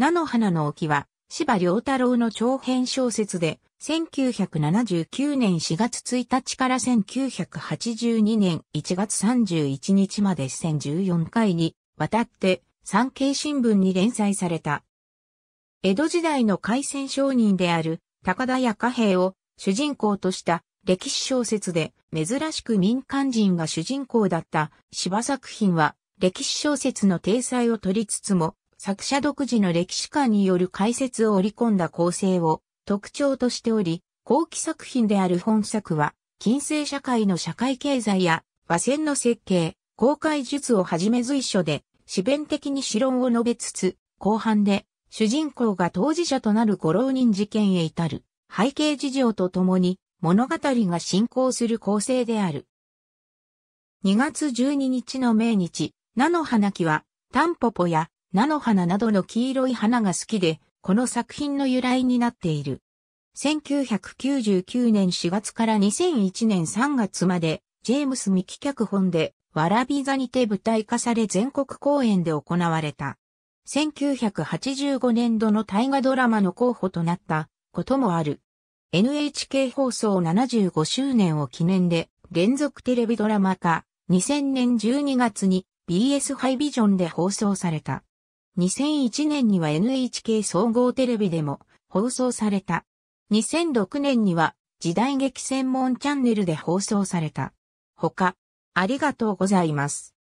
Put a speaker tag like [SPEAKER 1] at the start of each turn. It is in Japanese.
[SPEAKER 1] 菜の花の沖は、芝良太郎の長編小説で、1979年4月1日から1982年1月31日まで1014回にわたって産経新聞に連載された。江戸時代の海鮮商人である高田屋貨幣を主人公とした歴史小説で珍しく民間人が主人公だった芝作品は歴史小説の体裁を取りつつも作者独自の歴史観による解説を織り込んだ構成を特徴としており、後期作品である本作は、近世社会の社会経済や和戦の設計、公開術をはじめ随所で、自弁的に詩論を述べつつ、後半で、主人公が当事者となる五老人事件へ至る、背景事情とともに、物語が進行する構成である。2月12日の命日、菜の花木は、タンポポや菜の花などの黄色い花が好きで、この作品の由来になっている。1999年4月から2001年3月まで、ジェームス・ミキ脚本で、わらび座にて舞台化され全国公演で行われた。1985年度の大河ドラマの候補となったこともある。NHK 放送75周年を記念で連続テレビドラマ化2000年12月に BS ハイビジョンで放送された。2001年には NHK 総合テレビでも放送された。2006年には時代劇専門チャンネルで放送された。他、ありがと
[SPEAKER 2] うございます。